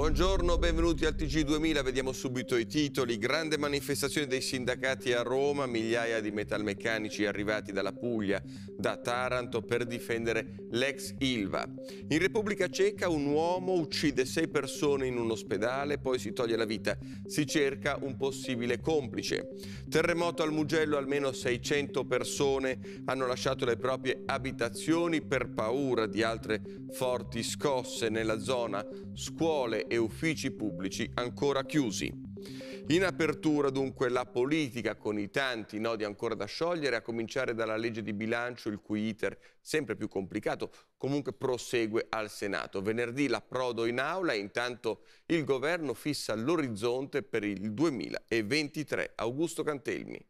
Buongiorno, benvenuti al TG2000, vediamo subito i titoli. Grande manifestazione dei sindacati a Roma, migliaia di metalmeccanici arrivati dalla Puglia, da Taranto per difendere l'ex Ilva. In Repubblica Ceca un uomo uccide sei persone in un ospedale, poi si toglie la vita. Si cerca un possibile complice. Terremoto al Mugello, almeno 600 persone hanno lasciato le proprie abitazioni per paura di altre forti scosse nella zona. Scuole e uffici pubblici ancora chiusi. In apertura dunque la politica con i tanti nodi ancora da sciogliere, a cominciare dalla legge di bilancio il cui iter sempre più complicato comunque prosegue al Senato. Venerdì l'approdo in aula e intanto il governo fissa l'orizzonte per il 2023. Augusto Cantelmi.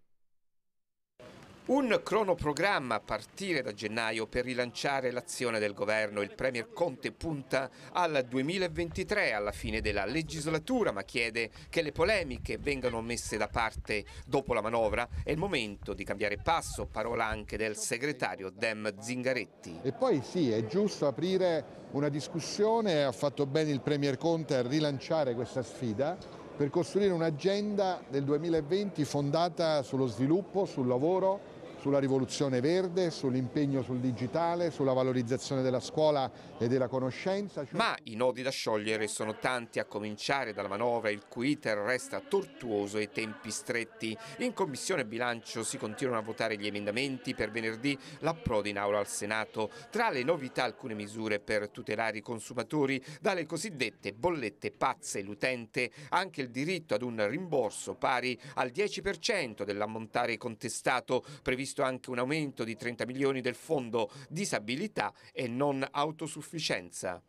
Un cronoprogramma a partire da gennaio per rilanciare l'azione del governo. Il Premier Conte punta al 2023, alla fine della legislatura, ma chiede che le polemiche vengano messe da parte dopo la manovra. È il momento di cambiare passo, parola anche del segretario Dem Zingaretti. E poi sì, è giusto aprire una discussione, ha fatto bene il Premier Conte a rilanciare questa sfida per costruire un'agenda del 2020 fondata sullo sviluppo, sul lavoro, sulla rivoluzione verde, sull'impegno sul digitale, sulla valorizzazione della scuola e della conoscenza. Cioè Ma i nodi da sciogliere sono tanti, a cominciare dalla manovra il cui iter resta tortuoso e tempi stretti. In Commissione Bilancio si continuano a votare gli emendamenti per venerdì l'approdo in aula al Senato. Tra le novità alcune misure per tutelare i consumatori dalle cosiddette bollette pazze l'utente, anche il diritto ad un rimborso pari al 10% dell'ammontare contestato previsto previsto anche un aumento di 30 milioni del fondo disabilità e non autosufficienza.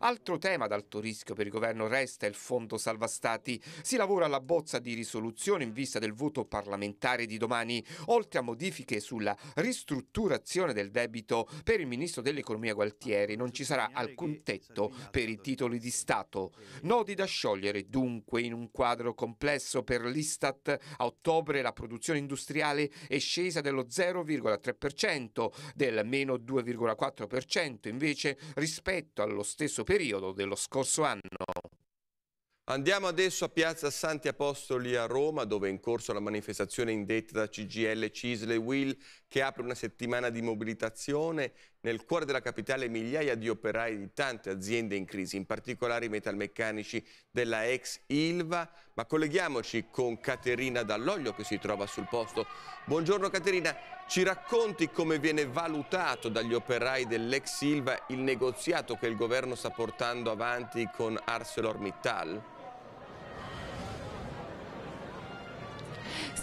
Altro tema ad alto rischio per il governo resta il fondo salva stati. Si lavora alla bozza di risoluzione in vista del voto parlamentare di domani, oltre a modifiche sulla ristrutturazione del debito per il ministro dell'economia Gualtieri. Non ci sarà alcun tetto per i titoli di Stato. Nodi da sciogliere dunque in un quadro complesso per l'Istat. A ottobre la produzione industriale è scesa dello 0,3%, del meno 2,4% invece rispetto allo stesso periodo dello scorso anno. Andiamo adesso a Piazza Santi Apostoli a Roma, dove è in corso la manifestazione indetta da CGL, Cisle e Will, che apre una settimana di mobilitazione nel cuore della capitale migliaia di operai di tante aziende in crisi, in particolare i metalmeccanici della ex Ilva. Ma colleghiamoci con Caterina Dall'Oglio che si trova sul posto. Buongiorno Caterina, ci racconti come viene valutato dagli operai dell'ex Ilva il negoziato che il governo sta portando avanti con ArcelorMittal?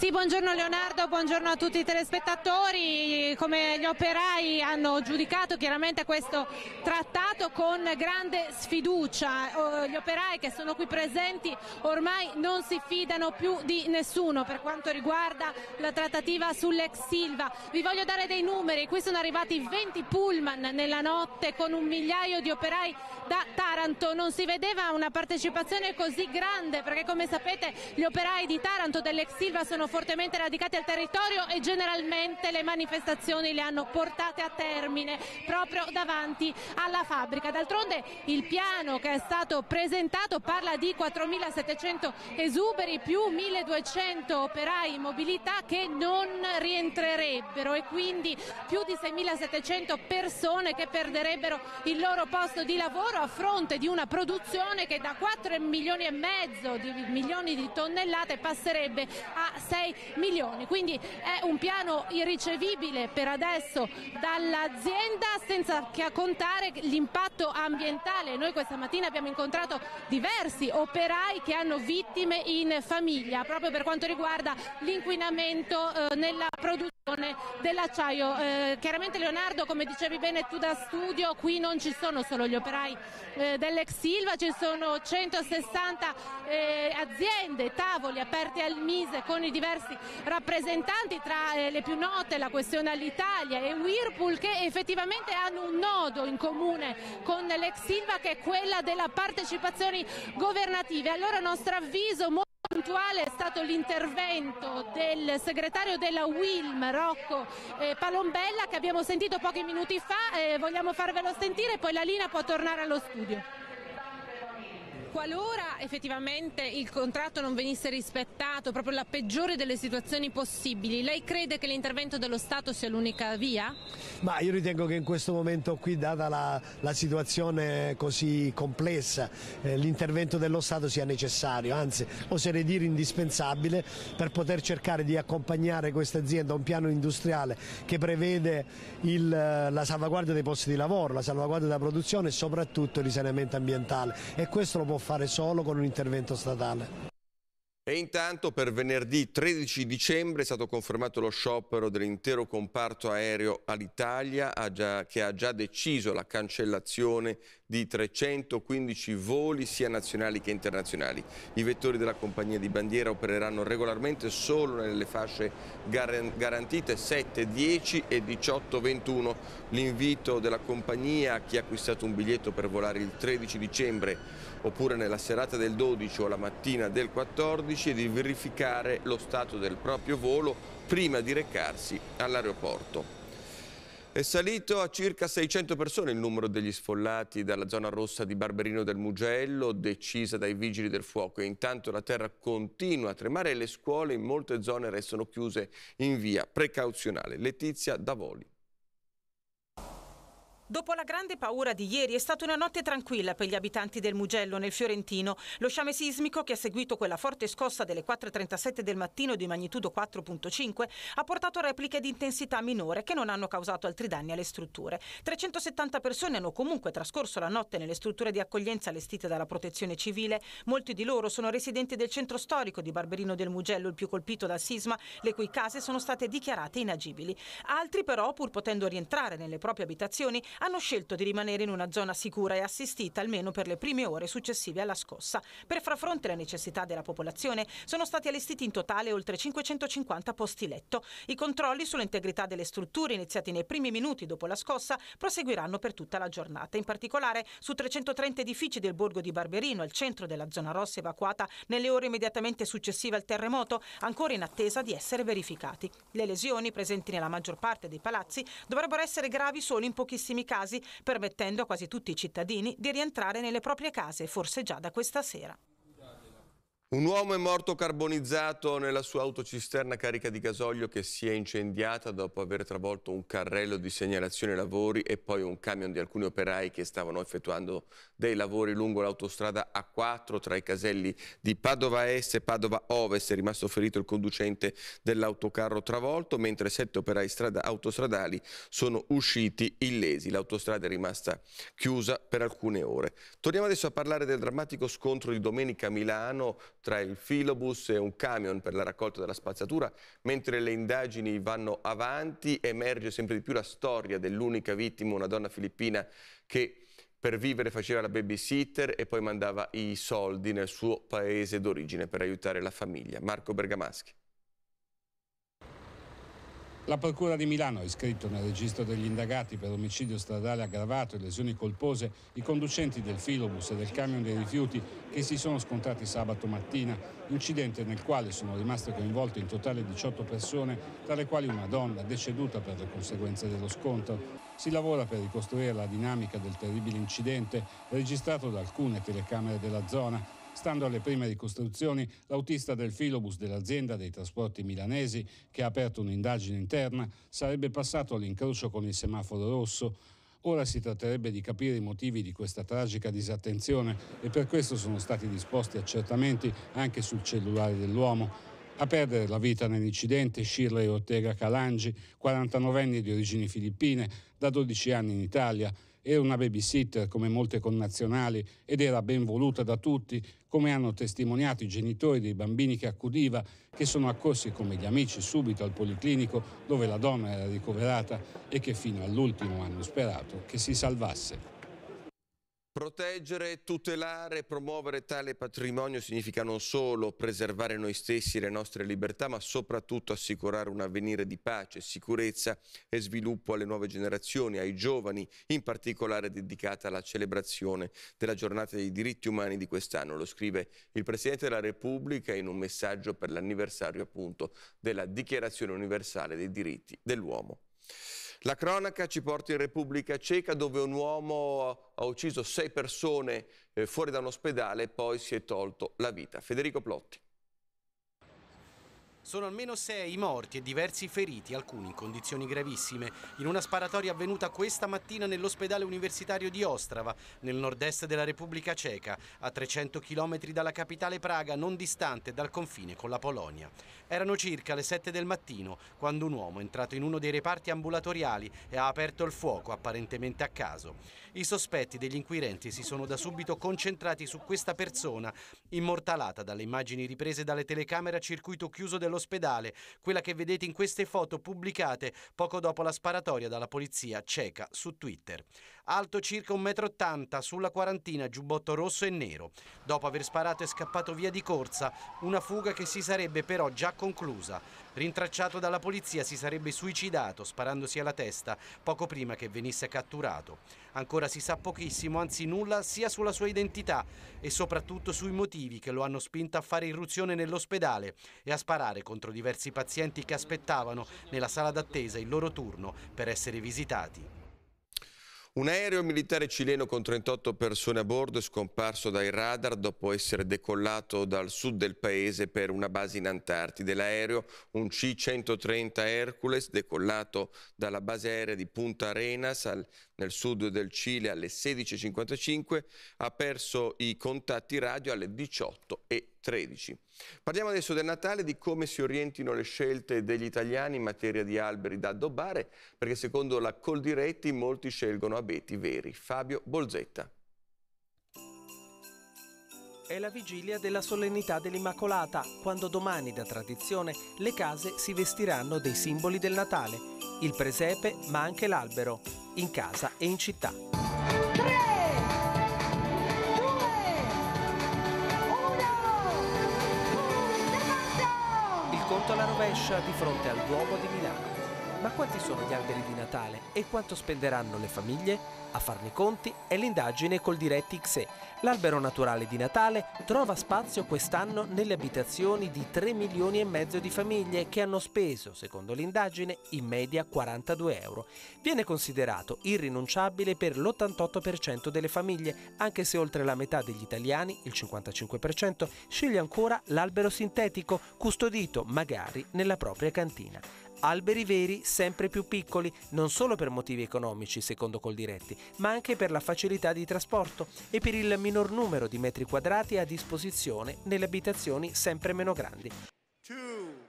Sì, buongiorno Leonardo, buongiorno a tutti i telespettatori. Come gli operai hanno giudicato chiaramente questo trattato con grande sfiducia. Oh, gli operai che sono qui presenti ormai non si fidano più di nessuno per quanto riguarda la trattativa sull'ex Silva. Vi voglio dare dei numeri, qui sono arrivati 20 pullman nella notte con un migliaio di operai da Taranto. Non si vedeva una partecipazione così grande perché come sapete gli operai di Taranto dell'ex Silva sono fortemente radicati al territorio e generalmente le manifestazioni le hanno portate a termine proprio davanti alla fabbrica. D'altronde il piano che è stato presentato parla di 4.700 esuberi più 1.200 operai in mobilità che non rientrerebbero e quindi più di 6.700 persone che perderebbero il loro posto di lavoro a fronte di una produzione che da 4 milioni e mezzo di milioni di tonnellate passerebbe a 6 6 milioni. Quindi è un piano irricevibile per adesso dall'azienda senza contare l'impatto ambientale. Noi questa mattina abbiamo incontrato diversi operai che hanno vittime in famiglia proprio per quanto riguarda l'inquinamento eh, nella produzione dell'acciaio. Eh, chiaramente Leonardo, come dicevi bene tu da studio, qui non ci sono solo gli operai eh, dell'ex Silva, ci sono 160 eh, aziende, tavoli aperti al Mise con i diversi rappresentanti, tra eh, le più note la questione all'Italia e Whirlpool che effettivamente hanno un nodo in comune con l'ex Silva che è quella della partecipazione governativa. Allora a nostro avviso molto puntuale è stato l'intervento del segretario della WILM, Rocco eh, Palombella, che abbiamo sentito pochi minuti fa. Eh, vogliamo farvelo sentire, poi la linea può tornare allo studio qualora effettivamente il contratto non venisse rispettato, proprio la peggiore delle situazioni possibili, lei crede che l'intervento dello Stato sia l'unica via? Ma io ritengo che in questo momento qui, data la, la situazione così complessa, eh, l'intervento dello Stato sia necessario, anzi oserei dire indispensabile per poter cercare di accompagnare questa azienda a un piano industriale che prevede il, eh, la salvaguardia dei posti di lavoro, la salvaguardia della produzione e soprattutto il risanamento ambientale e questo lo può fare solo con un intervento statale. E intanto per venerdì 13 dicembre è stato confermato lo sciopero dell'intero comparto aereo all'Italia che ha già deciso la cancellazione di 315 voli sia nazionali che internazionali. I vettori della compagnia di bandiera opereranno regolarmente solo nelle fasce garantite 7, 10 e 18, 21. L'invito della compagnia a chi ha acquistato un biglietto per volare il 13 dicembre oppure nella serata del 12 o la mattina del 14 è di verificare lo stato del proprio volo prima di recarsi all'aeroporto. È salito a circa 600 persone il numero degli sfollati dalla zona rossa di Barberino del Mugello, decisa dai vigili del fuoco. Intanto la terra continua a tremare e le scuole in molte zone restano chiuse in via precauzionale. Letizia Davoli. Dopo la grande paura di ieri è stata una notte tranquilla per gli abitanti del Mugello nel Fiorentino. Lo sciame sismico che ha seguito quella forte scossa delle 4.37 del mattino di magnitudo 4.5 ha portato repliche di intensità minore che non hanno causato altri danni alle strutture. 370 persone hanno comunque trascorso la notte nelle strutture di accoglienza allestite dalla protezione civile. Molti di loro sono residenti del centro storico di Barberino del Mugello, il più colpito dal sisma, le cui case sono state dichiarate inagibili. Altri però, pur potendo rientrare nelle proprie abitazioni, hanno scelto di rimanere in una zona sicura e assistita almeno per le prime ore successive alla scossa. Per far fronte alle necessità della popolazione sono stati allestiti in totale oltre 550 posti letto. I controlli sull'integrità delle strutture iniziati nei primi minuti dopo la scossa proseguiranno per tutta la giornata. In particolare su 330 edifici del borgo di Barberino, al centro della zona rossa evacuata nelle ore immediatamente successive al terremoto, ancora in attesa di essere verificati. Le lesioni presenti nella maggior parte dei palazzi dovrebbero essere gravi solo in pochissimi casi casi, permettendo a quasi tutti i cittadini di rientrare nelle proprie case, forse già da questa sera. Un uomo è morto carbonizzato nella sua autocisterna carica di gasolio che si è incendiata dopo aver travolto un carrello di segnalazione lavori e poi un camion di alcuni operai che stavano effettuando dei lavori lungo l'autostrada A4 tra i caselli di Padova Est e Padova Ovest. È rimasto ferito il conducente dell'autocarro travolto, mentre sette operai strada, autostradali sono usciti illesi. L'autostrada è rimasta chiusa per alcune ore. Torniamo adesso a parlare del drammatico scontro di domenica a Milano tra il filobus e un camion per la raccolta della spazzatura. Mentre le indagini vanno avanti, emerge sempre di più la storia dell'unica vittima, una donna filippina che per vivere faceva la babysitter e poi mandava i soldi nel suo paese d'origine per aiutare la famiglia. Marco Bergamaschi. La Procura di Milano ha iscritto nel registro degli indagati per omicidio stradale aggravato e lesioni colpose i conducenti del filobus e del camion dei rifiuti che si sono scontrati sabato mattina, incidente nel quale sono rimaste coinvolte in totale 18 persone, tra le quali una donna deceduta per le conseguenze dello scontro. Si lavora per ricostruire la dinamica del terribile incidente registrato da alcune telecamere della zona Stando alle prime ricostruzioni, l'autista del filobus dell'azienda dei trasporti milanesi, che ha aperto un'indagine interna, sarebbe passato all'incrocio con il semaforo rosso. Ora si tratterebbe di capire i motivi di questa tragica disattenzione e per questo sono stati disposti accertamenti anche sul cellulare dell'uomo. A perdere la vita nell'incidente Shirley Ortega Calangi, 49enne di origini filippine, da 12 anni in Italia. Era una babysitter come molte connazionali ed era ben voluta da tutti, come hanno testimoniato i genitori dei bambini che accudiva, che sono accorsi come gli amici subito al policlinico dove la donna era ricoverata e che fino all'ultimo hanno sperato che si salvasse. Proteggere, tutelare e promuovere tale patrimonio significa non solo preservare noi stessi e le nostre libertà, ma soprattutto assicurare un avvenire di pace, sicurezza e sviluppo alle nuove generazioni, ai giovani, in particolare dedicata alla celebrazione della giornata dei diritti umani di quest'anno. Lo scrive il Presidente della Repubblica in un messaggio per l'anniversario appunto della Dichiarazione universale dei diritti dell'uomo. La cronaca ci porta in Repubblica Ceca dove un uomo ha ucciso sei persone eh, fuori da un ospedale e poi si è tolto la vita. Federico Plotti. Sono almeno sei i morti e diversi feriti, alcuni in condizioni gravissime, in una sparatoria avvenuta questa mattina nell'ospedale universitario di Ostrava, nel nord-est della Repubblica Ceca, a 300 km dalla capitale Praga, non distante dal confine con la Polonia. Erano circa le 7 del mattino quando un uomo è entrato in uno dei reparti ambulatoriali e ha aperto il fuoco, apparentemente a caso. I sospetti degli inquirenti si sono da subito concentrati su questa persona, immortalata dalle immagini riprese dalle telecamere a circuito chiuso dello all'ospedale, quella che vedete in queste foto pubblicate poco dopo la sparatoria dalla polizia ceca su Twitter alto circa 1,80 m, sulla quarantina, giubbotto rosso e nero. Dopo aver sparato è scappato via di corsa, una fuga che si sarebbe però già conclusa. Rintracciato dalla polizia si sarebbe suicidato sparandosi alla testa poco prima che venisse catturato. Ancora si sa pochissimo, anzi nulla, sia sulla sua identità e soprattutto sui motivi che lo hanno spinto a fare irruzione nell'ospedale e a sparare contro diversi pazienti che aspettavano nella sala d'attesa il loro turno per essere visitati. Un aereo militare cileno con 38 persone a bordo è scomparso dai radar dopo essere decollato dal sud del paese per una base in Antartide. L'aereo, un C-130 Hercules, decollato dalla base aerea di Punta Arenas nel sud del Cile alle 16.55, ha perso i contatti radio alle 18.13. Parliamo adesso del Natale, di come si orientino le scelte degli italiani in materia di alberi da addobbare, perché secondo la Coldiretti molti scelgono abeti veri. Fabio Bolzetta. È la vigilia della solennità dell'Immacolata, quando domani da tradizione le case si vestiranno dei simboli del Natale, il presepe ma anche l'albero in casa e in città. 3, 2, 1, Il conto alla rovescia di fronte al Duomo di Milano. Ma quanti sono gli alberi di Natale e quanto spenderanno le famiglie? A farne i conti è l'indagine col diretti XE. L'albero naturale di Natale trova spazio quest'anno nelle abitazioni di 3 milioni e mezzo di famiglie che hanno speso, secondo l'indagine, in media 42 euro. Viene considerato irrinunciabile per l'88% delle famiglie, anche se oltre la metà degli italiani, il 55%, sceglie ancora l'albero sintetico, custodito magari nella propria cantina alberi veri sempre più piccoli, non solo per motivi economici, secondo Coldiretti, ma anche per la facilità di trasporto e per il minor numero di metri quadrati a disposizione nelle abitazioni sempre meno grandi. Two,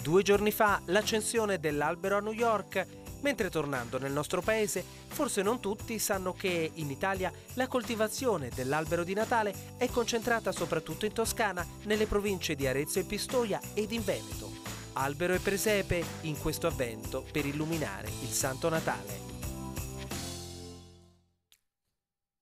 Due giorni fa l'accensione dell'albero a New York Mentre tornando nel nostro paese, forse non tutti sanno che in Italia la coltivazione dell'albero di Natale è concentrata soprattutto in Toscana, nelle province di Arezzo e Pistoia ed in Veneto. Albero e presepe in questo avvento per illuminare il Santo Natale.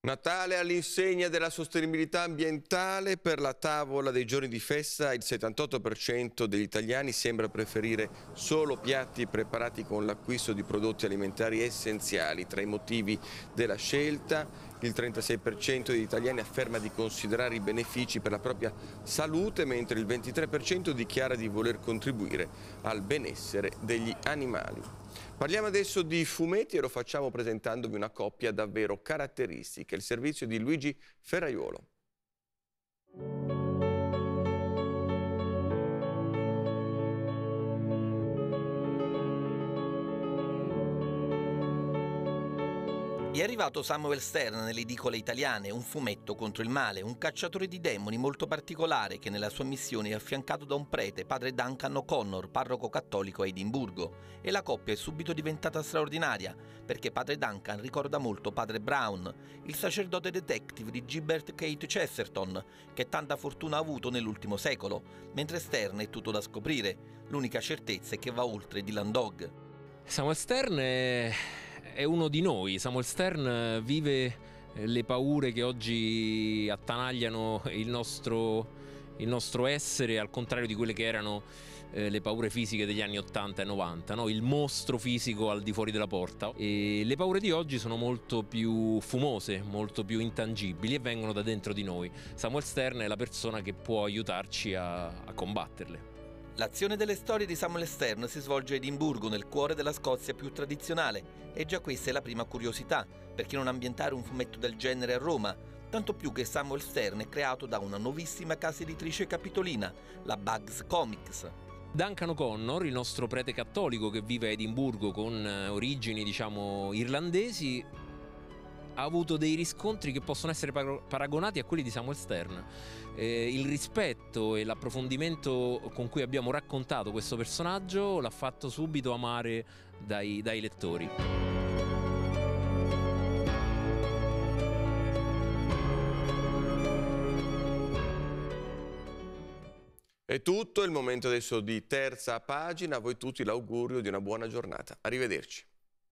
Natale all'insegna della sostenibilità ambientale per la tavola dei giorni di festa il 78% degli italiani sembra preferire solo piatti preparati con l'acquisto di prodotti alimentari essenziali. Tra i motivi della scelta il 36% degli italiani afferma di considerare i benefici per la propria salute mentre il 23% dichiara di voler contribuire al benessere degli animali. Parliamo adesso di fumetti e lo facciamo presentandovi una coppia davvero caratteristica, il servizio di Luigi Ferraiolo. è arrivato Samuel Stern nelle edicole italiane, un fumetto contro il male, un cacciatore di demoni molto particolare che nella sua missione è affiancato da un prete, padre Duncan O'Connor, parroco cattolico a Edimburgo. E la coppia è subito diventata straordinaria, perché padre Duncan ricorda molto padre Brown, il sacerdote detective di Gilbert Kate Chesterton, che tanta fortuna ha avuto nell'ultimo secolo, mentre Stern è tutto da scoprire. L'unica certezza è che va oltre Dylan Dog. Samuel Stern è è uno di noi. Samuel Stern eh, vive eh, le paure che oggi attanagliano il nostro, il nostro essere, al contrario di quelle che erano eh, le paure fisiche degli anni 80 e 90, no? il mostro fisico al di fuori della porta. E le paure di oggi sono molto più fumose, molto più intangibili e vengono da dentro di noi. Samuel Stern è la persona che può aiutarci a, a combatterle. L'azione delle storie di Samuel Stern si svolge a Edimburgo, nel cuore della Scozia più tradizionale, e già questa è la prima curiosità, perché non ambientare un fumetto del genere a Roma, tanto più che Samuel Stern è creato da una nuovissima casa editrice capitolina, la Bugs Comics. Duncan O'Connor, il nostro prete cattolico che vive a Edimburgo con eh, origini diciamo irlandesi, ha avuto dei riscontri che possono essere paragonati a quelli di Samuel Stern. Eh, il rispetto e l'approfondimento con cui abbiamo raccontato questo personaggio l'ha fatto subito amare dai, dai lettori. È tutto, il momento adesso di terza pagina, a voi tutti l'augurio di una buona giornata. Arrivederci.